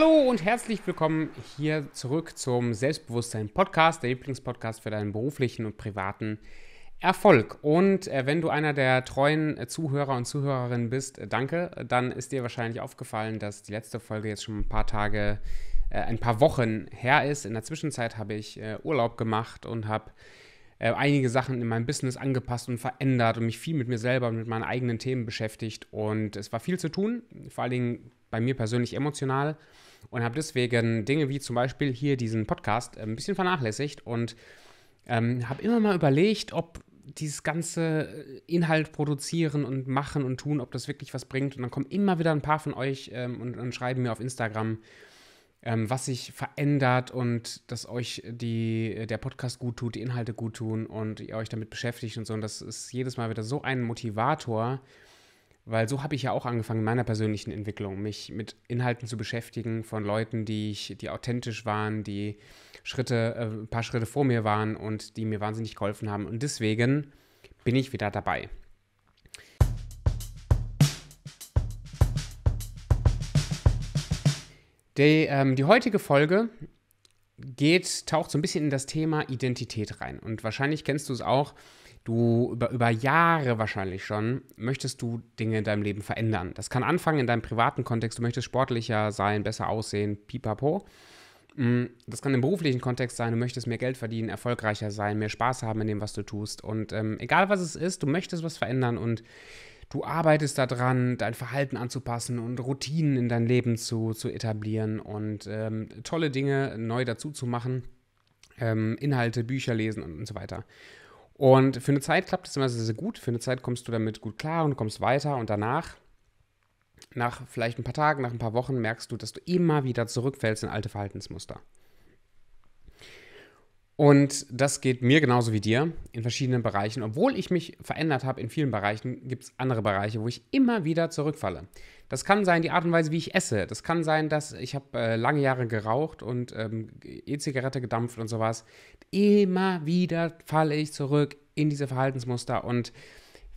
Hallo und herzlich willkommen hier zurück zum Selbstbewusstsein Podcast, der Lieblingspodcast für deinen beruflichen und privaten Erfolg. Und äh, wenn du einer der treuen äh, Zuhörer und Zuhörerinnen bist, äh, danke, dann ist dir wahrscheinlich aufgefallen, dass die letzte Folge jetzt schon ein paar Tage, äh, ein paar Wochen her ist. In der Zwischenzeit habe ich äh, Urlaub gemacht und habe einige Sachen in meinem Business angepasst und verändert und mich viel mit mir selber, und mit meinen eigenen Themen beschäftigt. Und es war viel zu tun, vor allen Dingen bei mir persönlich emotional und habe deswegen Dinge wie zum Beispiel hier diesen Podcast äh, ein bisschen vernachlässigt und ähm, habe immer mal überlegt, ob dieses ganze äh, Inhalt produzieren und machen und tun, ob das wirklich was bringt. Und dann kommen immer wieder ein paar von euch ähm, und, und, schreiben mir auf Instagram, ähm, was sich verändert und dass euch die, äh, der Podcast gut tut, die Inhalte gut tun und ihr euch damit beschäftigt und so. Und das ist jedes Mal wieder so ein Motivator, weil so habe ich ja auch angefangen in meiner persönlichen Entwicklung, mich mit Inhalten zu beschäftigen von Leuten, die ich, die authentisch waren, die Schritte, äh, ein paar Schritte vor mir waren und die mir wahnsinnig geholfen haben. Und deswegen bin ich wieder dabei. Die, ähm, die heutige Folge geht, taucht so ein bisschen in das Thema Identität rein. Und wahrscheinlich kennst du es auch, Du über, über Jahre wahrscheinlich schon möchtest du Dinge in deinem Leben verändern. Das kann anfangen in deinem privaten Kontext. Du möchtest sportlicher sein, besser aussehen, pipapo. Mm, das kann im beruflichen Kontext sein, du möchtest mehr Geld verdienen, erfolgreicher sein, mehr Spaß haben in dem, was du tust. Und ähm, egal was es ist, du möchtest was verändern und du arbeitest daran, dein Verhalten anzupassen und Routinen in dein Leben zu, zu etablieren und ähm, tolle Dinge neu dazu zu machen, ähm, Inhalte, Bücher lesen und, und so weiter. Und für eine Zeit klappt es immer sehr, sehr gut. Für eine Zeit kommst du damit gut klar und kommst weiter. Und danach, nach vielleicht ein paar Tagen, nach ein paar Wochen, merkst du, dass du immer wieder zurückfällst in alte Verhaltensmuster. Und das geht mir genauso wie dir in verschiedenen Bereichen. Obwohl ich mich verändert habe in vielen Bereichen, gibt es andere Bereiche, wo ich immer wieder zurückfalle. Das kann sein die Art und Weise, wie ich esse. Das kann sein, dass ich habe äh, lange Jahre geraucht und ähm, E-Zigarette gedampft und sowas. Immer wieder falle ich zurück in diese Verhaltensmuster und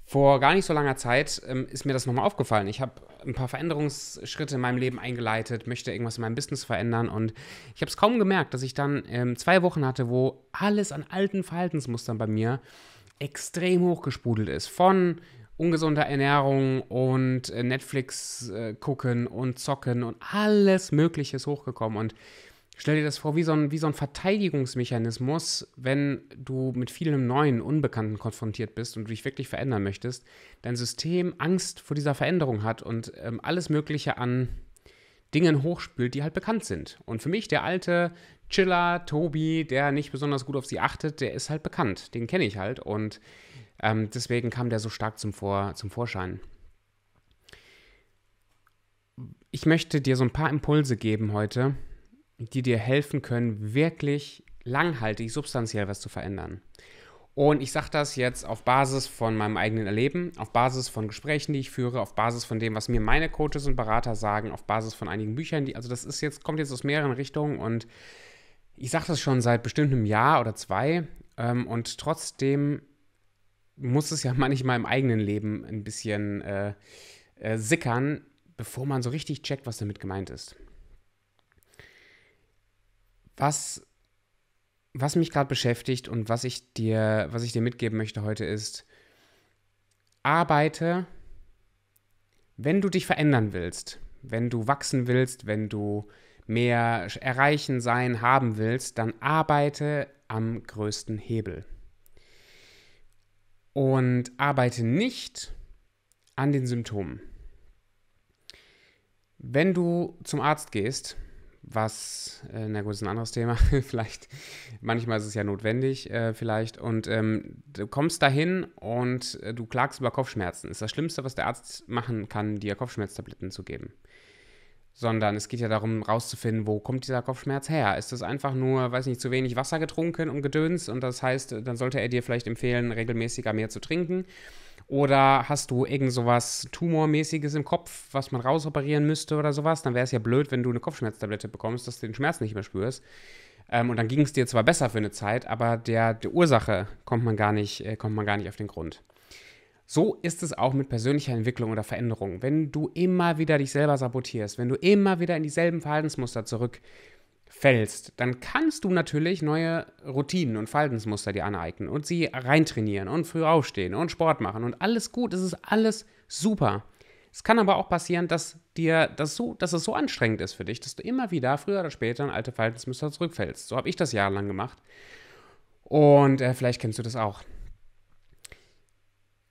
vor gar nicht so langer Zeit ähm, ist mir das nochmal aufgefallen. Ich habe ein paar Veränderungsschritte in meinem Leben eingeleitet, möchte irgendwas in meinem Business verändern und ich habe es kaum gemerkt, dass ich dann ähm, zwei Wochen hatte, wo alles an alten Verhaltensmustern bei mir extrem hochgesprudelt ist. Von ungesunder Ernährung und äh, Netflix äh, gucken und zocken und alles Mögliche ist hochgekommen und Stell dir das vor, wie so, ein, wie so ein Verteidigungsmechanismus, wenn du mit vielem Neuen, Unbekannten konfrontiert bist und du dich wirklich verändern möchtest, dein System Angst vor dieser Veränderung hat und ähm, alles Mögliche an Dingen hochspült, die halt bekannt sind. Und für mich, der alte Chiller, Tobi, der nicht besonders gut auf sie achtet, der ist halt bekannt. Den kenne ich halt und ähm, deswegen kam der so stark zum, vor, zum Vorschein. Ich möchte dir so ein paar Impulse geben heute, die dir helfen können, wirklich langhaltig, substanziell was zu verändern. Und ich sage das jetzt auf Basis von meinem eigenen Erleben, auf Basis von Gesprächen, die ich führe, auf Basis von dem, was mir meine Coaches und Berater sagen, auf Basis von einigen Büchern, die, also das ist jetzt, kommt jetzt aus mehreren Richtungen und ich sage das schon seit bestimmt einem Jahr oder zwei ähm, und trotzdem muss es ja manchmal im eigenen Leben ein bisschen äh, äh, sickern, bevor man so richtig checkt, was damit gemeint ist. Was, was mich gerade beschäftigt und was ich dir, was ich dir mitgeben möchte heute ist, arbeite, wenn du dich verändern willst, wenn du wachsen willst, wenn du mehr erreichen, sein, haben willst, dann arbeite am größten Hebel. Und arbeite nicht an den Symptomen. Wenn du zum Arzt gehst was, äh, na gut, ist ein anderes Thema, vielleicht, manchmal ist es ja notwendig, äh, vielleicht, und ähm, du kommst dahin und äh, du klagst über Kopfschmerzen. Ist das Schlimmste, was der Arzt machen kann, dir Kopfschmerztabletten zu geben. Sondern es geht ja darum, rauszufinden, wo kommt dieser Kopfschmerz her? Ist das einfach nur, weiß nicht, zu wenig Wasser getrunken und gedönst? und das heißt, dann sollte er dir vielleicht empfehlen, regelmäßiger mehr zu trinken? Oder hast du irgend sowas Tumormäßiges im Kopf, was man rausoperieren müsste oder sowas? Dann wäre es ja blöd, wenn du eine Kopfschmerztablette bekommst, dass du den Schmerz nicht mehr spürst. Ähm, und dann ging es dir zwar besser für eine Zeit, aber der, der Ursache kommt man, gar nicht, äh, kommt man gar nicht auf den Grund. So ist es auch mit persönlicher Entwicklung oder Veränderung. Wenn du immer wieder dich selber sabotierst, wenn du immer wieder in dieselben Verhaltensmuster zurück fällst, dann kannst du natürlich neue Routinen und Verhaltensmuster dir aneignen und sie reintrainieren und früh aufstehen und Sport machen und alles gut, es ist alles super. Es kann aber auch passieren, dass dir das so, dass es so anstrengend ist für dich, dass du immer wieder früher oder später in alte Verhaltensmuster zurückfällst. So habe ich das jahrelang gemacht. Und äh, vielleicht kennst du das auch.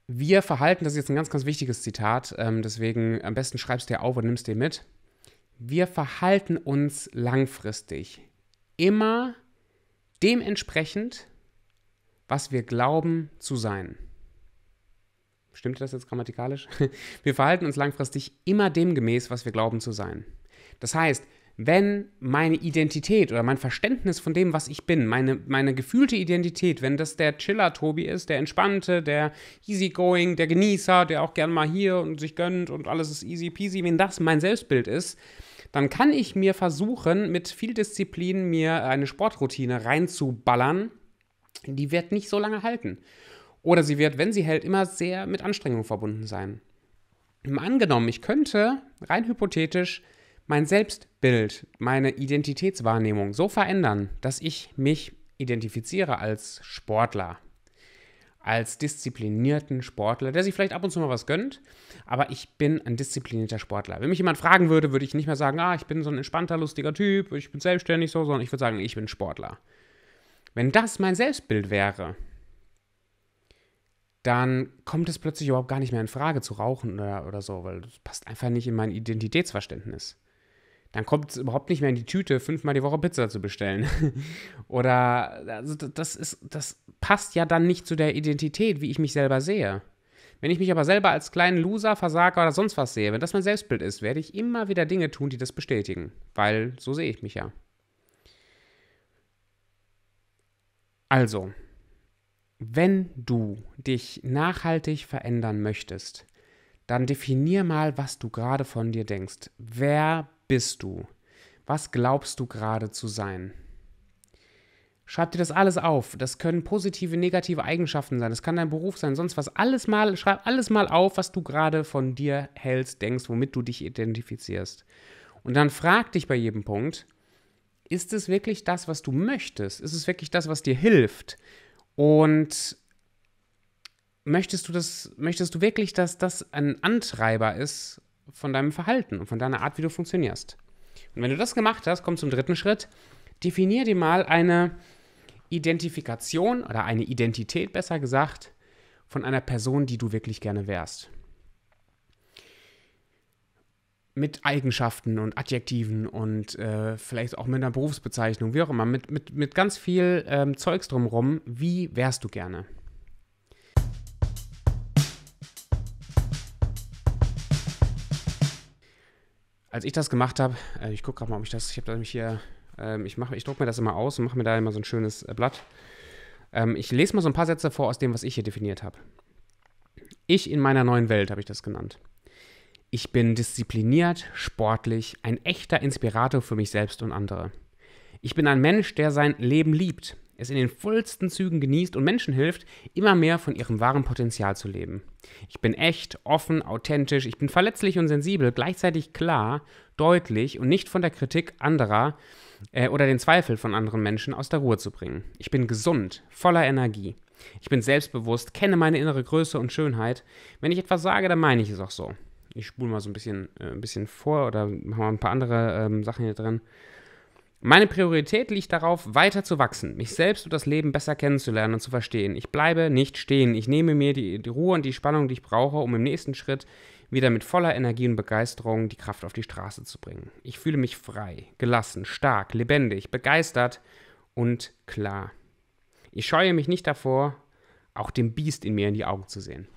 Wir verhalten, das ist jetzt ein ganz, ganz wichtiges Zitat, ähm, deswegen am besten schreibst du dir auf und nimmst dir mit wir verhalten uns langfristig immer dementsprechend, was wir glauben zu sein. Stimmt das jetzt grammatikalisch? Wir verhalten uns langfristig immer demgemäß, was wir glauben zu sein. Das heißt, wenn meine Identität oder mein Verständnis von dem, was ich bin, meine, meine gefühlte Identität, wenn das der Chiller-Tobi ist, der Entspannte, der Easygoing, der Genießer, der auch gern mal hier und sich gönnt und alles ist easy peasy, wenn das mein Selbstbild ist, dann kann ich mir versuchen, mit viel Disziplin mir eine Sportroutine reinzuballern. Die wird nicht so lange halten. Oder sie wird, wenn sie hält, immer sehr mit Anstrengung verbunden sein. Angenommen, ich könnte rein hypothetisch mein Selbstbild, meine Identitätswahrnehmung so verändern, dass ich mich identifiziere als Sportler, als disziplinierten Sportler, der sich vielleicht ab und zu mal was gönnt, aber ich bin ein disziplinierter Sportler. Wenn mich jemand fragen würde, würde ich nicht mehr sagen, ah, ich bin so ein entspannter, lustiger Typ, ich bin selbstständig so, sondern ich würde sagen, ich bin Sportler. Wenn das mein Selbstbild wäre, dann kommt es plötzlich überhaupt gar nicht mehr in Frage zu rauchen oder, oder so, weil das passt einfach nicht in mein Identitätsverständnis dann kommt es überhaupt nicht mehr in die Tüte, fünfmal die Woche Pizza zu bestellen. Oder also das ist, das passt ja dann nicht zu der Identität, wie ich mich selber sehe. Wenn ich mich aber selber als kleinen Loser, Versager oder sonst was sehe, wenn das mein Selbstbild ist, werde ich immer wieder Dinge tun, die das bestätigen. Weil so sehe ich mich ja. Also, wenn du dich nachhaltig verändern möchtest, dann definier mal, was du gerade von dir denkst. Wer bist du? Was glaubst du gerade zu sein? Schreib dir das alles auf. Das können positive, negative Eigenschaften sein. Das kann dein Beruf sein, sonst was. Alles mal, schreib alles mal auf, was du gerade von dir hältst, denkst, womit du dich identifizierst. Und dann frag dich bei jedem Punkt, ist es wirklich das, was du möchtest? Ist es wirklich das, was dir hilft? Und möchtest du das, möchtest du wirklich, dass das ein Antreiber ist von deinem Verhalten und von deiner Art, wie du funktionierst. Und wenn du das gemacht hast, komm zum dritten Schritt. Definier dir mal eine Identifikation oder eine Identität, besser gesagt, von einer Person, die du wirklich gerne wärst. Mit Eigenschaften und Adjektiven und äh, vielleicht auch mit einer Berufsbezeichnung, wie auch immer, mit, mit, mit ganz viel ähm, Zeugs drumherum. Wie wärst du gerne? als ich das gemacht habe, äh, ich gucke gerade mal, ob ich das, ich habe da nämlich hier, ähm, ich, mach, ich drucke mir das immer aus und mache mir da immer so ein schönes äh, Blatt. Ähm, ich lese mal so ein paar Sätze vor aus dem, was ich hier definiert habe. Ich in meiner neuen Welt habe ich das genannt. Ich bin diszipliniert, sportlich, ein echter Inspirator für mich selbst und andere. Ich bin ein Mensch, der sein Leben liebt, es in den vollsten Zügen genießt und Menschen hilft, immer mehr von ihrem wahren Potenzial zu leben. Ich bin echt, offen, authentisch, ich bin verletzlich und sensibel, gleichzeitig klar, deutlich und nicht von der Kritik anderer äh, oder den Zweifel von anderen Menschen aus der Ruhe zu bringen. Ich bin gesund, voller Energie. Ich bin selbstbewusst, kenne meine innere Größe und Schönheit. Wenn ich etwas sage, dann meine ich es auch so. Ich spule mal so ein bisschen, äh, ein bisschen vor oder haben ein paar andere ähm, Sachen hier drin. Meine Priorität liegt darauf, weiter zu wachsen, mich selbst und das Leben besser kennenzulernen und zu verstehen. Ich bleibe nicht stehen. Ich nehme mir die, die, Ruhe und die Spannung, die ich brauche, um im nächsten Schritt wieder mit voller Energie und Begeisterung die Kraft auf die Straße zu bringen. Ich fühle mich frei, gelassen, stark, lebendig, begeistert und klar. Ich scheue mich nicht davor, auch dem Biest in mir in die Augen zu sehen.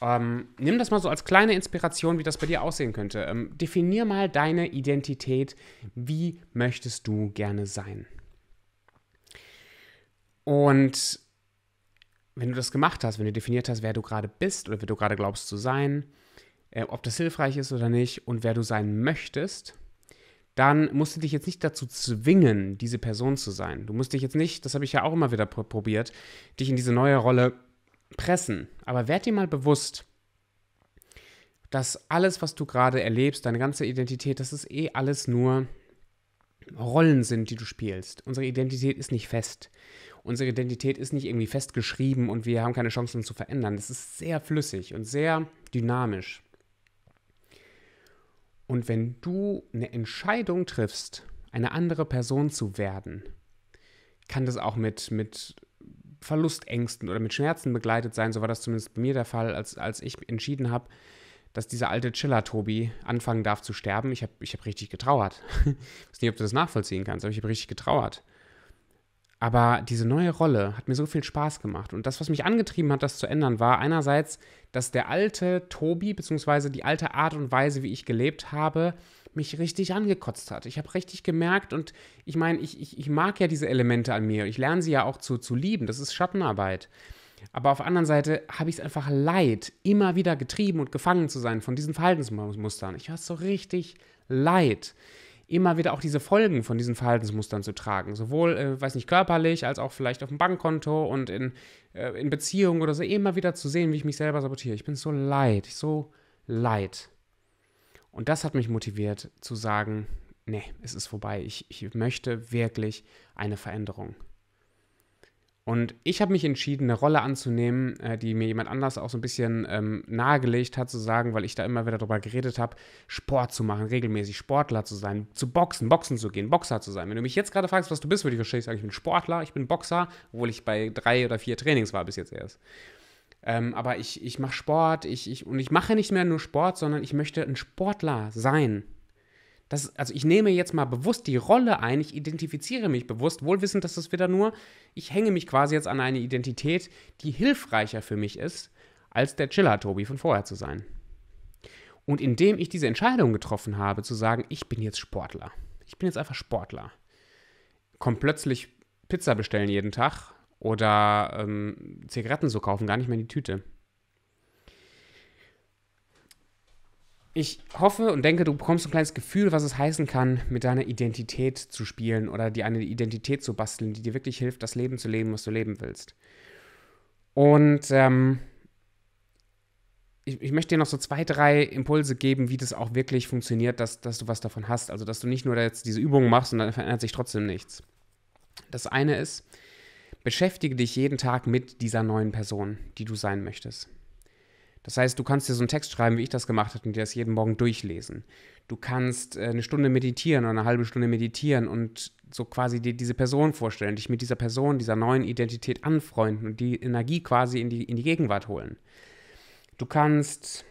Ähm, nimm das mal so als kleine Inspiration, wie das bei dir aussehen könnte. Ähm, definier mal deine Identität. Wie möchtest du gerne sein? Und wenn du das gemacht hast, wenn du definiert hast, wer du gerade bist oder wer du gerade glaubst zu sein, äh, ob das hilfreich ist oder nicht und wer du sein möchtest, dann musst du dich jetzt nicht dazu zwingen, diese Person zu sein. Du musst dich jetzt nicht, das habe ich ja auch immer wieder probiert, dich in diese neue Rolle pressen. Aber werd dir mal bewusst, dass alles, was du gerade erlebst, deine ganze Identität, das ist eh alles nur Rollen sind, die du spielst. Unsere Identität ist nicht fest. Unsere Identität ist nicht irgendwie festgeschrieben und wir haben keine Chance, uns zu verändern. Das ist sehr flüssig und sehr dynamisch. Und wenn du eine Entscheidung triffst, eine andere Person zu werden, kann das auch mit, mit Verlustängsten oder mit Schmerzen begleitet sein. So war das zumindest bei mir der Fall, als, als ich entschieden habe, dass dieser alte Chiller-Tobi anfangen darf zu sterben. Ich habe ich hab richtig getrauert. ich weiß nicht, ob du das nachvollziehen kannst, aber ich habe richtig getrauert. Aber diese neue Rolle hat mir so viel Spaß gemacht. Und das, was mich angetrieben hat, das zu ändern, war einerseits, dass der alte Tobi, beziehungsweise die alte Art und Weise, wie ich gelebt habe, mich richtig angekotzt hat. Ich habe richtig gemerkt und ich meine, ich, ich, ich mag ja diese Elemente an mir. Ich lerne sie ja auch zu, zu lieben. Das ist Schattenarbeit. Aber auf der anderen Seite habe ich es einfach leid, immer wieder getrieben und gefangen zu sein von diesen Verhaltensmustern. Ich war es so richtig leid, immer wieder auch diese Folgen von diesen Verhaltensmustern zu tragen. Sowohl, äh, weiß nicht, körperlich, als auch vielleicht auf dem Bankkonto und in, äh, in Beziehungen oder so. Immer wieder zu sehen, wie ich mich selber sabotiere. Ich bin so leid, ich so leid. Und das hat mich motiviert zu sagen, nee, es ist vorbei, ich, ich möchte wirklich eine Veränderung. Und ich habe mich entschieden, eine Rolle anzunehmen, äh, die mir jemand anders auch so ein bisschen ähm, nahegelegt hat, zu sagen, weil ich da immer wieder darüber geredet habe, Sport zu machen, regelmäßig Sportler zu sein, zu boxen, boxen zu gehen, Boxer zu sein. Wenn du mich jetzt gerade fragst, was du bist, würde ich wahrscheinlich sagen, ich bin Sportler, ich bin Boxer, obwohl ich bei drei oder vier Trainings war bis jetzt erst. Ähm, aber ich, ich mache Sport ich, ich, und ich mache nicht mehr nur Sport, sondern ich möchte ein Sportler sein. Das, also ich nehme jetzt mal bewusst die Rolle ein, ich identifiziere mich bewusst, wohlwissend, dass das wieder nur, ich hänge mich quasi jetzt an eine Identität, die hilfreicher für mich ist, als der Chiller-Tobi von vorher zu sein. Und indem ich diese Entscheidung getroffen habe, zu sagen, ich bin jetzt Sportler, ich bin jetzt einfach Sportler, kommt plötzlich Pizza bestellen jeden Tag, oder ähm, Zigaretten zu kaufen, gar nicht mehr in die Tüte. Ich hoffe und denke, du bekommst ein kleines Gefühl, was es heißen kann, mit deiner Identität zu spielen oder dir eine Identität zu basteln, die dir wirklich hilft, das Leben zu leben, was du leben willst. Und ähm, ich, ich, möchte dir noch so zwei, drei Impulse geben, wie das auch wirklich funktioniert, dass, dass du was davon hast. Also, dass du nicht nur jetzt diese Übungen machst und dann verändert sich trotzdem nichts. Das eine ist, Beschäftige dich jeden Tag mit dieser neuen Person, die du sein möchtest. Das heißt, du kannst dir so einen Text schreiben, wie ich das gemacht habe, und dir das jeden Morgen durchlesen. Du kannst äh, eine Stunde meditieren oder eine halbe Stunde meditieren und so quasi dir diese Person vorstellen, dich mit dieser Person, dieser neuen Identität anfreunden und die Energie quasi in die, in die Gegenwart holen. Du kannst,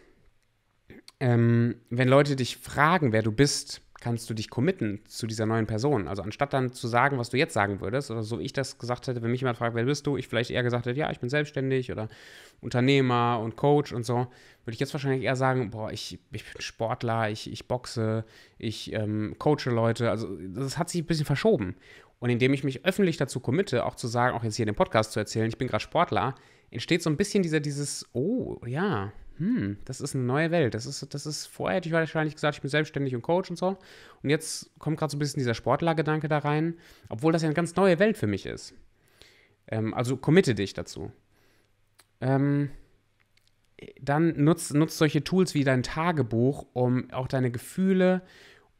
ähm, wenn Leute dich fragen, wer du bist, kannst du dich committen zu dieser neuen Person. Also anstatt dann zu sagen, was du jetzt sagen würdest, oder so wie ich das gesagt hätte, wenn mich jemand fragt, wer bist du, ich vielleicht eher gesagt hätte, ja, ich bin selbstständig oder Unternehmer und Coach und so, würde ich jetzt wahrscheinlich eher sagen, boah, ich, ich bin Sportler, ich, ich boxe, ich ähm, coache Leute. Also das hat sich ein bisschen verschoben. Und indem ich mich öffentlich dazu committe, auch zu sagen, auch jetzt hier in dem Podcast zu erzählen, ich bin gerade Sportler, entsteht so ein bisschen dieser, dieses, oh, ja, hm, das ist eine neue Welt. Das ist, das ist, vorher hätte ich wahrscheinlich gesagt, ich bin selbstständig und Coach und so. Und jetzt kommt gerade so ein bisschen dieser Sportler-Gedanke da rein, obwohl das ja eine ganz neue Welt für mich ist. Ähm, also committe dich dazu. Ähm, dann nutzt nutz solche Tools wie dein Tagebuch, um auch deine Gefühle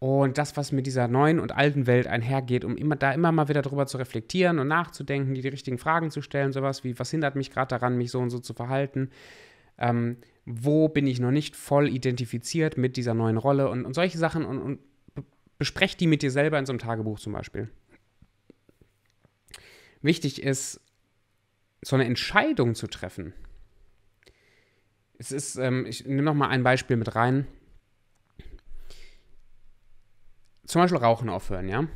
und das, was mit dieser neuen und alten Welt einhergeht, um immer da immer mal wieder drüber zu reflektieren und nachzudenken, die, die richtigen Fragen zu stellen, sowas wie, was hindert mich gerade daran, mich so und so zu verhalten? ähm, wo bin ich noch nicht voll identifiziert mit dieser neuen Rolle und, und solche Sachen und, und besprech die mit dir selber in so einem Tagebuch zum Beispiel. Wichtig ist, so eine Entscheidung zu treffen. Es ist, ähm, ich nehme nochmal ein Beispiel mit rein. Zum Beispiel Rauchen aufhören, ja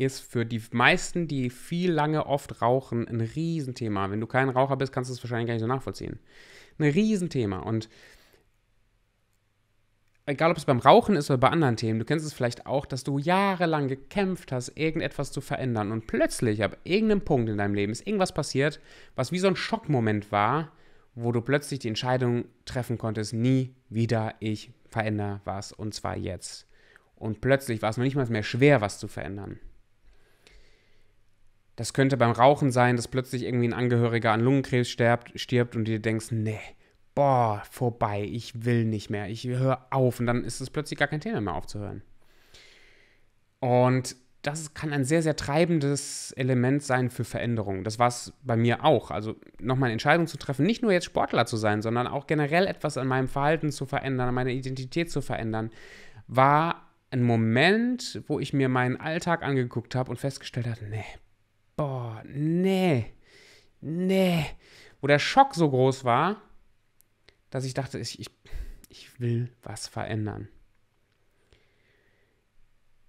ist für die meisten, die viel lange oft rauchen, ein Riesenthema. Wenn du kein Raucher bist, kannst du es wahrscheinlich gar nicht so nachvollziehen. Ein Riesenthema. Und egal ob es beim Rauchen ist oder bei anderen Themen, du kennst es vielleicht auch, dass du jahrelang gekämpft hast, irgendetwas zu verändern. Und plötzlich, ab irgendeinem Punkt in deinem Leben, ist irgendwas passiert, was wie so ein Schockmoment war, wo du plötzlich die Entscheidung treffen konntest, nie wieder ich verändere was und zwar jetzt. Und plötzlich war es noch nicht mal mehr schwer, was zu verändern. Das könnte beim Rauchen sein, dass plötzlich irgendwie ein Angehöriger an Lungenkrebs stirbt, stirbt und dir denkst, nee, boah, vorbei, ich will nicht mehr, ich höre auf. Und dann ist es plötzlich gar kein Thema mehr aufzuhören. Und das kann ein sehr, sehr treibendes Element sein für Veränderungen. Das war es bei mir auch. Also nochmal eine Entscheidung zu treffen, nicht nur jetzt Sportler zu sein, sondern auch generell etwas an meinem Verhalten zu verändern, an meiner Identität zu verändern, war ein Moment, wo ich mir meinen Alltag angeguckt habe und festgestellt habe, nee, boah, nee, nee. Wo der Schock so groß war, dass ich dachte, ich, ich, ich will was verändern.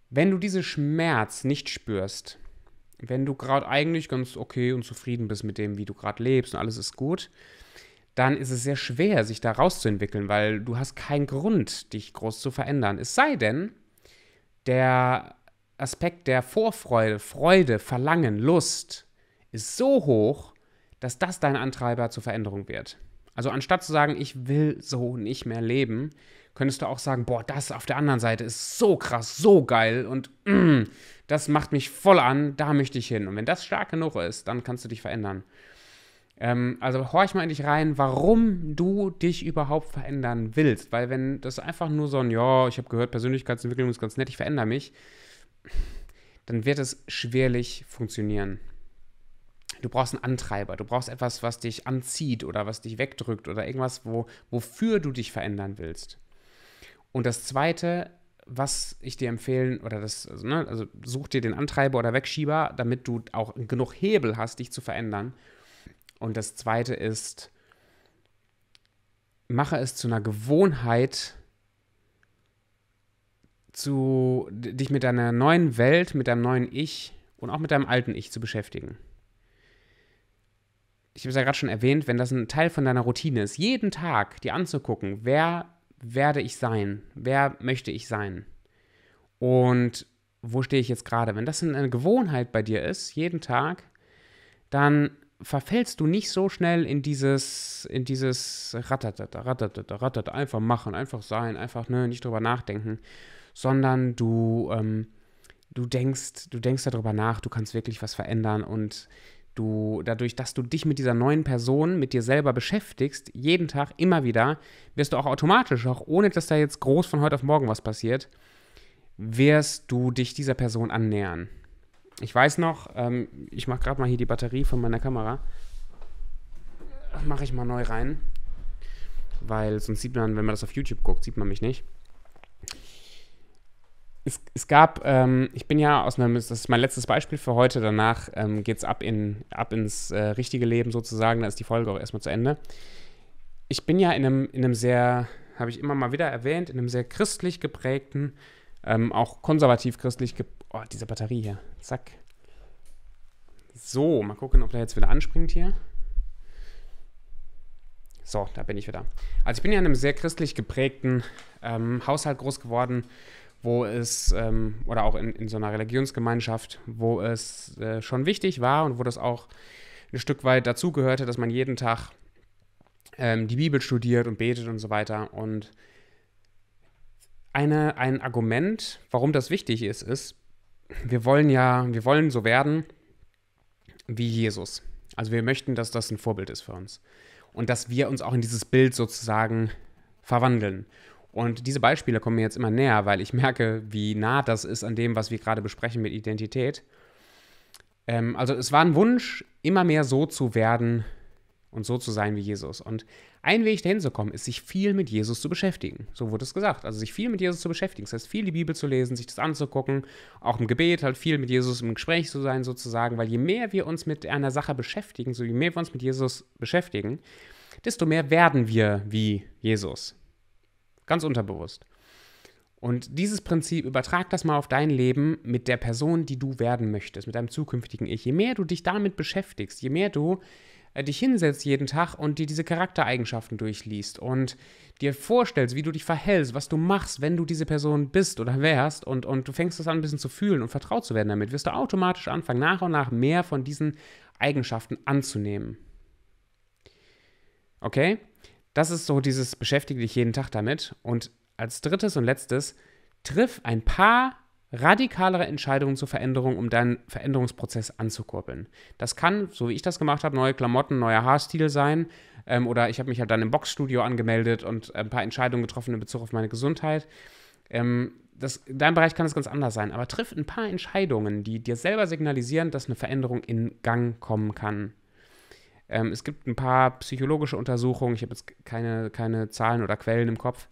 Wenn du diesen Schmerz nicht spürst, wenn du gerade eigentlich ganz okay und zufrieden bist mit dem, wie du gerade lebst und alles ist gut, dann ist es sehr schwer, sich da rauszuentwickeln, weil du hast keinen Grund, dich groß zu verändern. Es sei denn, der Aspekt der Vorfreude, Freude, Verlangen, Lust ist so hoch, dass das dein Antreiber zur Veränderung wird. Also anstatt zu sagen, ich will so nicht mehr leben, könntest du auch sagen, boah, das auf der anderen Seite ist so krass, so geil und mm, das macht mich voll an, da möchte ich hin. Und wenn das stark genug ist, dann kannst du dich verändern. Ähm, also horch mal in dich rein, warum du dich überhaupt verändern willst. Weil wenn das einfach nur so ein, ja, ich habe gehört, Persönlichkeitsentwicklung ist ganz nett, ich verändere mich, dann wird es schwerlich funktionieren. Du brauchst einen Antreiber, du brauchst etwas, was dich anzieht oder was dich wegdrückt oder irgendwas, wo, wofür du dich verändern willst. Und das Zweite, was ich dir empfehlen, oder das, also, ne, also such dir den Antreiber oder Wegschieber, damit du auch genug Hebel hast, dich zu verändern. Und das Zweite ist, mache es zu einer Gewohnheit, zu, dich mit deiner neuen Welt, mit deinem neuen Ich und auch mit deinem alten Ich zu beschäftigen. Ich habe es ja gerade schon erwähnt, wenn das ein Teil von deiner Routine ist, jeden Tag dir anzugucken, wer werde ich sein, wer möchte ich sein und wo stehe ich jetzt gerade. Wenn das eine Gewohnheit bei dir ist, jeden Tag, dann verfällst du nicht so schnell in dieses, in dieses ratatata, ratatata, ratatata, einfach machen, einfach sein, einfach ne, nicht drüber nachdenken, sondern du, ähm, du denkst, du denkst darüber nach, du kannst wirklich was verändern und du, dadurch, dass du dich mit dieser neuen Person, mit dir selber beschäftigst, jeden Tag immer wieder, wirst du auch automatisch, auch ohne dass da jetzt groß von heute auf morgen was passiert, wirst du dich dieser Person annähern. Ich weiß noch, ähm, ich mache gerade mal hier die Batterie von meiner Kamera. Mache ich mal neu rein. Weil sonst sieht man, wenn man das auf YouTube guckt, sieht man mich nicht es, es, gab, ähm, ich bin ja aus einem, das ist mein letztes Beispiel für heute, danach ähm, geht es ab, in, ab ins äh, richtige Leben sozusagen, da ist die Folge auch erstmal zu Ende. Ich bin ja in einem, in einem sehr, habe ich immer mal wieder erwähnt, in einem sehr christlich geprägten, ähm, auch konservativ christlich, geprägten, oh, diese Batterie hier, zack. So, mal gucken, ob der jetzt wieder anspringt hier. So, da bin ich wieder. Also ich bin ja in einem sehr christlich geprägten ähm, Haushalt groß geworden wo es, ähm, oder auch in, in, so einer Religionsgemeinschaft, wo es äh, schon wichtig war und wo das auch ein Stück weit dazugehörte, dass man jeden Tag ähm, die Bibel studiert und betet und so weiter. Und eine, ein Argument, warum das wichtig ist, ist, wir wollen ja, wir wollen so werden wie Jesus. Also wir möchten, dass das ein Vorbild ist für uns. Und dass wir uns auch in dieses Bild sozusagen verwandeln. Und diese Beispiele kommen mir jetzt immer näher, weil ich merke, wie nah das ist an dem, was wir gerade besprechen mit Identität. Ähm, also es war ein Wunsch, immer mehr so zu werden und so zu sein wie Jesus. Und ein Weg dahin zu kommen, ist, sich viel mit Jesus zu beschäftigen. So wurde es gesagt. Also sich viel mit Jesus zu beschäftigen. Das heißt, viel die Bibel zu lesen, sich das anzugucken, auch im Gebet halt viel mit Jesus im Gespräch zu sein sozusagen. Weil je mehr wir uns mit einer Sache beschäftigen, so je mehr wir uns mit Jesus beschäftigen, desto mehr werden wir wie Jesus. Ganz unterbewusst. Und dieses Prinzip, übertrag das mal auf dein Leben mit der Person, die du werden möchtest, mit deinem zukünftigen Ich. Je mehr du dich damit beschäftigst, je mehr du äh, dich hinsetzt jeden Tag und dir diese Charaktereigenschaften durchliest und dir vorstellst, wie du dich verhältst, was du machst, wenn du diese Person bist oder wärst und, und du fängst es an, ein bisschen zu fühlen und vertraut zu werden damit, wirst du automatisch anfangen, nach und nach mehr von diesen Eigenschaften anzunehmen. Okay? Das ist so dieses beschäftige dich jeden Tag damit. Und als drittes und letztes, triff ein paar radikalere Entscheidungen zur Veränderung, um deinen Veränderungsprozess anzukurbeln. Das kann, so wie ich das gemacht habe, neue Klamotten, neuer Haarstil sein. Ähm, oder ich habe mich halt dann im Boxstudio angemeldet und ein paar Entscheidungen getroffen in Bezug auf meine Gesundheit. Ähm, das, in deinem Bereich kann es ganz anders sein, aber triff ein paar Entscheidungen, die dir selber signalisieren, dass eine Veränderung in Gang kommen kann. Ähm, es gibt ein paar psychologische Untersuchungen, ich habe jetzt keine, keine Zahlen oder Quellen im Kopf,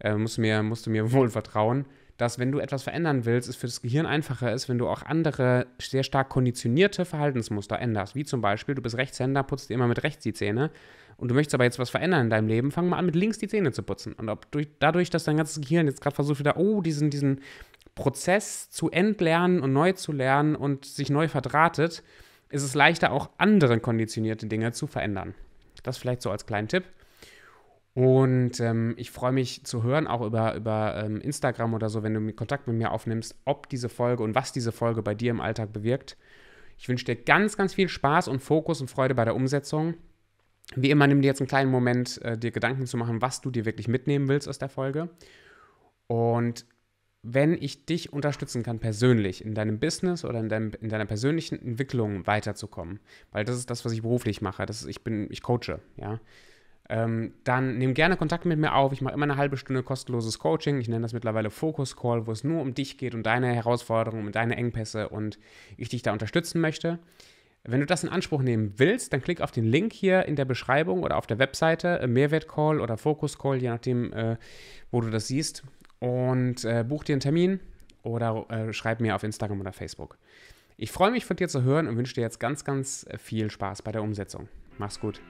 äh, musst, du mir, musst du mir wohl vertrauen, dass wenn du etwas verändern willst, es für das Gehirn einfacher ist, wenn du auch andere sehr stark konditionierte Verhaltensmuster änderst. Wie zum Beispiel, du bist Rechtshänder, putzt dir immer mit rechts die Zähne und du möchtest aber jetzt was verändern in deinem Leben, fang mal an, mit links die Zähne zu putzen. Und ob durch, dadurch, dass dein ganzes Gehirn jetzt gerade versucht, wieder, oh, diesen, diesen Prozess zu entlernen und neu zu lernen und sich neu verdrahtet, ist es leichter, auch anderen konditionierte Dinge zu verändern. Das vielleicht so als kleinen Tipp. Und ähm, ich freue mich zu hören, auch über, über ähm, Instagram oder so, wenn du Kontakt mit mir aufnimmst, ob diese Folge und was diese Folge bei dir im Alltag bewirkt. Ich wünsche dir ganz, ganz viel Spaß und Fokus und Freude bei der Umsetzung. Wie immer, nimm dir jetzt einen kleinen Moment, äh, dir Gedanken zu machen, was du dir wirklich mitnehmen willst aus der Folge. Und wenn ich dich unterstützen kann, persönlich in deinem Business oder in, deinem, in deiner persönlichen Entwicklung weiterzukommen, weil das ist das, was ich beruflich mache, das ist, ich bin, ich coache, ja, ähm, dann nimm gerne Kontakt mit mir auf. Ich mache immer eine halbe Stunde kostenloses Coaching. Ich nenne das mittlerweile Focus Call, wo es nur um dich geht und deine Herausforderungen und deine Engpässe und ich dich da unterstützen möchte. Wenn du das in Anspruch nehmen willst, dann klick auf den Link hier in der Beschreibung oder auf der Webseite, äh, Mehrwert Call oder Focus Call, je nachdem, äh, wo du das siehst und äh, buch dir einen Termin oder äh, schreib mir auf Instagram oder Facebook. Ich freue mich von dir zu hören und wünsche dir jetzt ganz, ganz äh, viel Spaß bei der Umsetzung. Mach's gut.